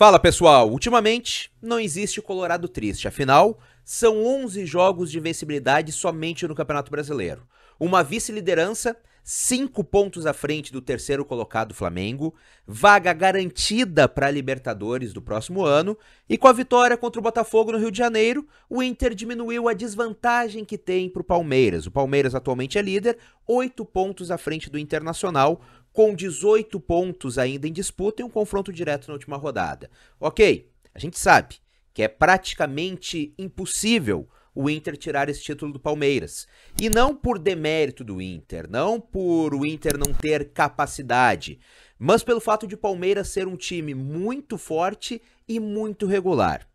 Fala pessoal, ultimamente não existe Colorado triste, afinal são 11 jogos de invencibilidade somente no Campeonato Brasileiro. Uma vice-liderança cinco pontos à frente do terceiro colocado Flamengo, vaga garantida para a Libertadores do próximo ano, e com a vitória contra o Botafogo no Rio de Janeiro, o Inter diminuiu a desvantagem que tem para o Palmeiras. O Palmeiras atualmente é líder, oito pontos à frente do Internacional, com 18 pontos ainda em disputa e um confronto direto na última rodada. Ok, a gente sabe que é praticamente impossível o Inter tirar esse título do Palmeiras. E não por demérito do Inter, não por o Inter não ter capacidade, mas pelo fato de o Palmeiras ser um time muito forte e muito regular.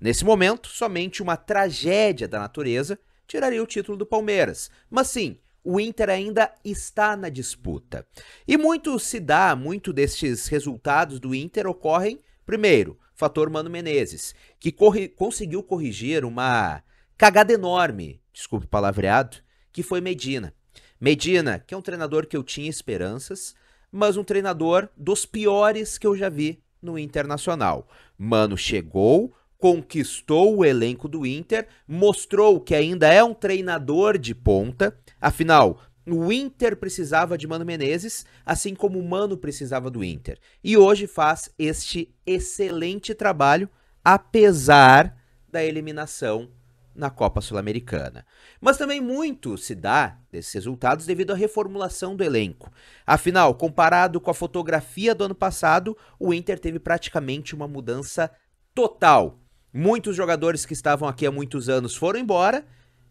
Nesse momento, somente uma tragédia da natureza tiraria o título do Palmeiras. Mas sim, o Inter ainda está na disputa. E muito se dá, muito destes resultados do Inter ocorrem, primeiro, fator Mano Menezes, que corri conseguiu corrigir uma cagada enorme, desculpe o palavreado, que foi Medina. Medina, que é um treinador que eu tinha esperanças, mas um treinador dos piores que eu já vi no Internacional. Mano, chegou, conquistou o elenco do Inter, mostrou que ainda é um treinador de ponta. Afinal, o Inter precisava de Mano Menezes, assim como o Mano precisava do Inter. E hoje faz este excelente trabalho, apesar da eliminação na Copa Sul-Americana. Mas também muito se dá desses resultados devido à reformulação do elenco. Afinal, comparado com a fotografia do ano passado, o Inter teve praticamente uma mudança total. Muitos jogadores que estavam aqui há muitos anos foram embora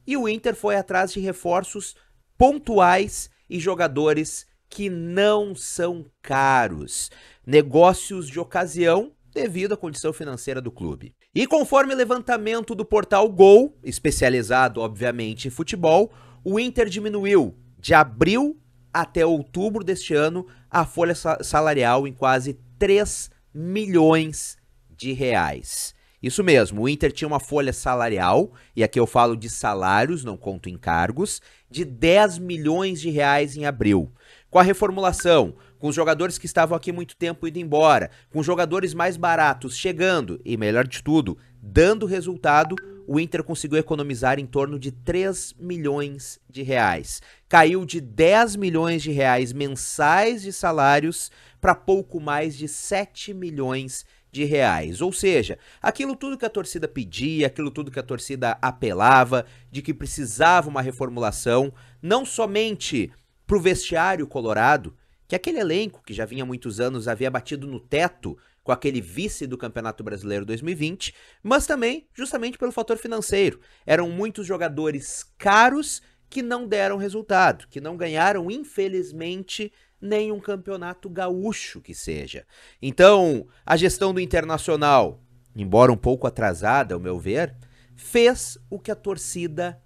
e o Inter foi atrás de reforços pontuais e jogadores que não são caros. Negócios de ocasião devido à condição financeira do clube. E conforme levantamento do portal Gol, especializado obviamente em futebol, o Inter diminuiu de abril até outubro deste ano a folha salarial em quase 3 milhões de reais. Isso mesmo, o Inter tinha uma folha salarial, e aqui eu falo de salários, não conto encargos, de 10 milhões de reais em abril. Com a reformulação, com os jogadores que estavam aqui muito tempo indo embora, com jogadores mais baratos chegando e, melhor de tudo, dando resultado, o Inter conseguiu economizar em torno de 3 milhões de reais. Caiu de 10 milhões de reais mensais de salários para pouco mais de 7 milhões de reais. Ou seja, aquilo tudo que a torcida pedia, aquilo tudo que a torcida apelava, de que precisava uma reformulação, não somente para o vestiário colorado, que aquele elenco, que já vinha há muitos anos, havia batido no teto com aquele vice do Campeonato Brasileiro 2020, mas também justamente pelo fator financeiro. Eram muitos jogadores caros que não deram resultado, que não ganharam, infelizmente, nenhum campeonato gaúcho que seja. Então, a gestão do Internacional, embora um pouco atrasada, ao meu ver, fez o que a torcida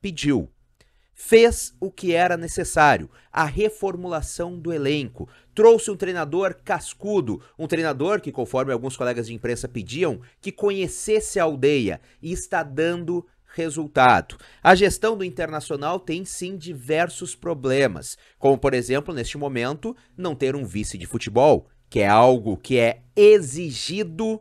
pediu fez o que era necessário, a reformulação do elenco. Trouxe um treinador cascudo, um treinador que, conforme alguns colegas de imprensa pediam, que conhecesse a aldeia e está dando resultado. A gestão do Internacional tem sim diversos problemas, como por exemplo, neste momento, não ter um vice de futebol, que é algo que é exigido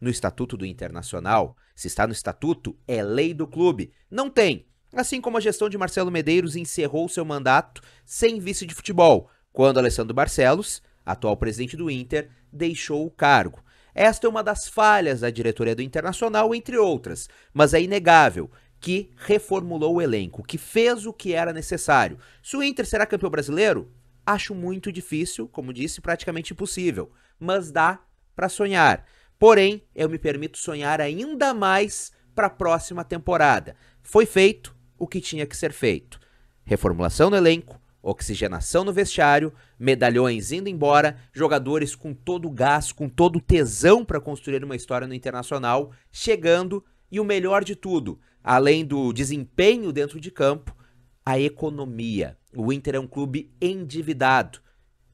no Estatuto do Internacional. Se está no estatuto, é lei do clube. Não tem. Assim como a gestão de Marcelo Medeiros encerrou seu mandato sem vice de futebol, quando Alessandro Barcelos, atual presidente do Inter, deixou o cargo. Esta é uma das falhas da diretoria do Internacional, entre outras, mas é inegável que reformulou o elenco, que fez o que era necessário. Se o Inter será campeão brasileiro, acho muito difícil, como disse, praticamente impossível, mas dá para sonhar. Porém, eu me permito sonhar ainda mais para a próxima temporada. Foi feito, o que tinha que ser feito: reformulação no elenco, oxigenação no vestiário, medalhões indo embora, jogadores com todo o gás, com todo o tesão para construir uma história no internacional, chegando e o melhor de tudo, além do desempenho dentro de campo, a economia. O Inter é um clube endividado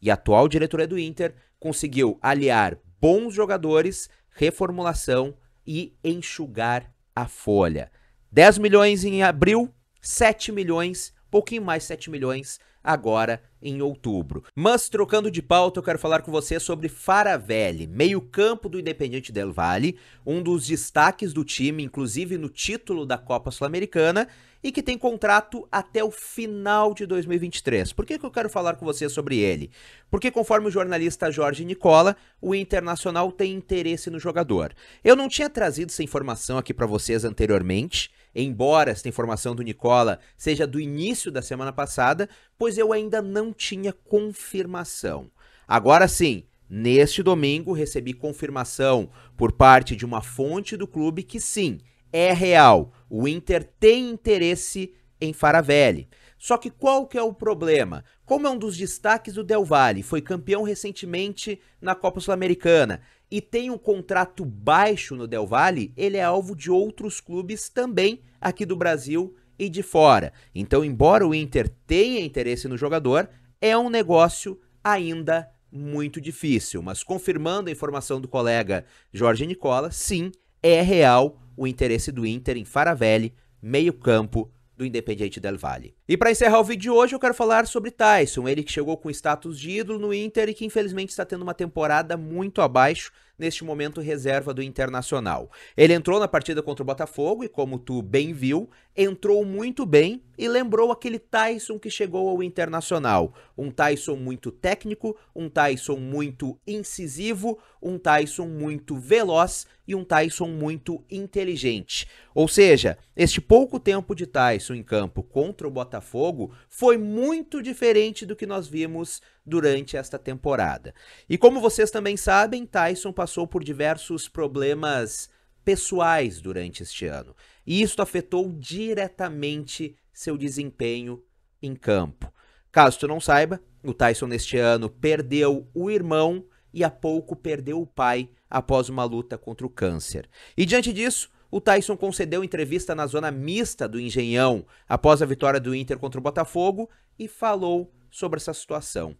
e a atual diretoria do Inter conseguiu aliar bons jogadores, reformulação e enxugar a folha. 10 milhões em abril, 7 milhões, pouquinho mais 7 milhões agora em outubro. Mas trocando de pauta, eu quero falar com você sobre Faravelli, meio-campo do Independiente del Valle, um dos destaques do time, inclusive no título da Copa Sul-Americana, e que tem contrato até o final de 2023. Por que, que eu quero falar com você sobre ele? Porque, conforme o jornalista Jorge Nicola, o Internacional tem interesse no jogador. Eu não tinha trazido essa informação aqui para vocês anteriormente embora esta informação do Nicola seja do início da semana passada, pois eu ainda não tinha confirmação. Agora sim, neste domingo recebi confirmação por parte de uma fonte do clube que sim, é real. O Inter tem interesse em Faravelli. Só que qual que é o problema? Como é um dos destaques do Del Valle, foi campeão recentemente na Copa Sul-Americana, e tem um contrato baixo no Del Valle, ele é alvo de outros clubes também aqui do Brasil e de fora. Então, embora o Inter tenha interesse no jogador, é um negócio ainda muito difícil. Mas confirmando a informação do colega Jorge Nicola, sim, é real o interesse do Inter em Faravelli, meio-campo do Independiente Del Valle. E para encerrar o vídeo de hoje, eu quero falar sobre Tyson, ele que chegou com status de ídolo no Inter e que infelizmente está tendo uma temporada muito abaixo, neste momento reserva do Internacional. Ele entrou na partida contra o Botafogo e, como tu bem viu, entrou muito bem e lembrou aquele Tyson que chegou ao Internacional. Um Tyson muito técnico, um Tyson muito incisivo, um Tyson muito veloz e um Tyson muito inteligente. Ou seja, este pouco tempo de Tyson em campo contra o Botafogo Botafogo foi muito diferente do que nós vimos durante esta temporada. E como vocês também sabem, Tyson passou por diversos problemas pessoais durante este ano, e isso afetou diretamente seu desempenho em campo. Caso tu não saiba, o Tyson neste ano perdeu o irmão e há pouco perdeu o pai após uma luta contra o câncer. E diante disso, o Tyson concedeu entrevista na zona mista do Engenhão após a vitória do Inter contra o Botafogo e falou sobre essa situação.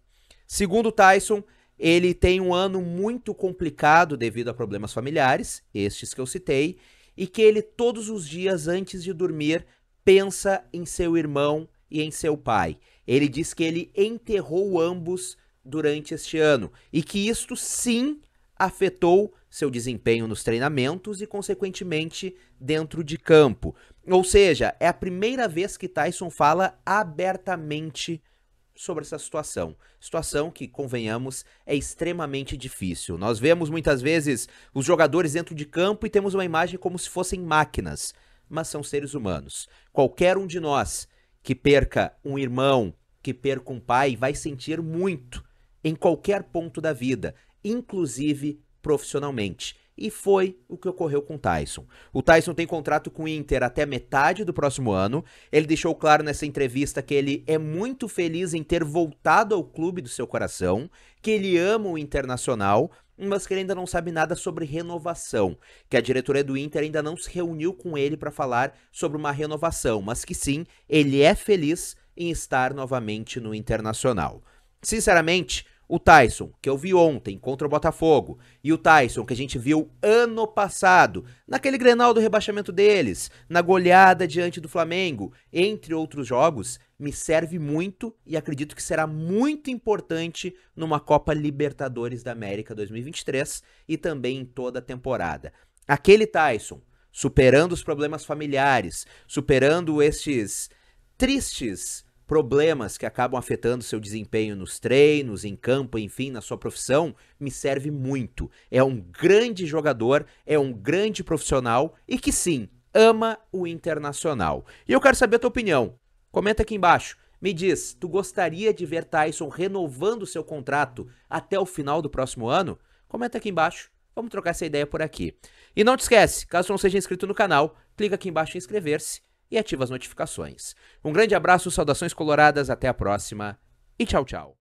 Segundo Tyson, ele tem um ano muito complicado devido a problemas familiares, estes que eu citei, e que ele todos os dias antes de dormir pensa em seu irmão e em seu pai. Ele diz que ele enterrou ambos durante este ano e que isto sim afetou seu desempenho nos treinamentos e, consequentemente, dentro de campo. Ou seja, é a primeira vez que Tyson fala abertamente sobre essa situação. Situação que, convenhamos, é extremamente difícil. Nós vemos muitas vezes os jogadores dentro de campo e temos uma imagem como se fossem máquinas, mas são seres humanos. Qualquer um de nós que perca um irmão, que perca um pai, vai sentir muito em qualquer ponto da vida inclusive profissionalmente. E foi o que ocorreu com o Tyson. O Tyson tem contrato com o Inter até metade do próximo ano. Ele deixou claro nessa entrevista que ele é muito feliz em ter voltado ao clube do seu coração, que ele ama o Internacional, mas que ele ainda não sabe nada sobre renovação, que a diretoria do Inter ainda não se reuniu com ele para falar sobre uma renovação, mas que sim, ele é feliz em estar novamente no Internacional. Sinceramente, o Tyson, que eu vi ontem contra o Botafogo, e o Tyson, que a gente viu ano passado, naquele grenal do rebaixamento deles, na goleada diante do Flamengo, entre outros jogos, me serve muito e acredito que será muito importante numa Copa Libertadores da América 2023 e também em toda a temporada. Aquele Tyson, superando os problemas familiares, superando estes tristes problemas que acabam afetando seu desempenho nos treinos, em campo, enfim, na sua profissão, me serve muito. É um grande jogador, é um grande profissional e que sim, ama o internacional. E eu quero saber a tua opinião. Comenta aqui embaixo. Me diz, tu gostaria de ver Tyson renovando seu contrato até o final do próximo ano? Comenta aqui embaixo. Vamos trocar essa ideia por aqui. E não te esquece, caso não seja inscrito no canal, clica aqui embaixo em inscrever-se e ativa as notificações. Um grande abraço, saudações coloradas, até a próxima e tchau, tchau.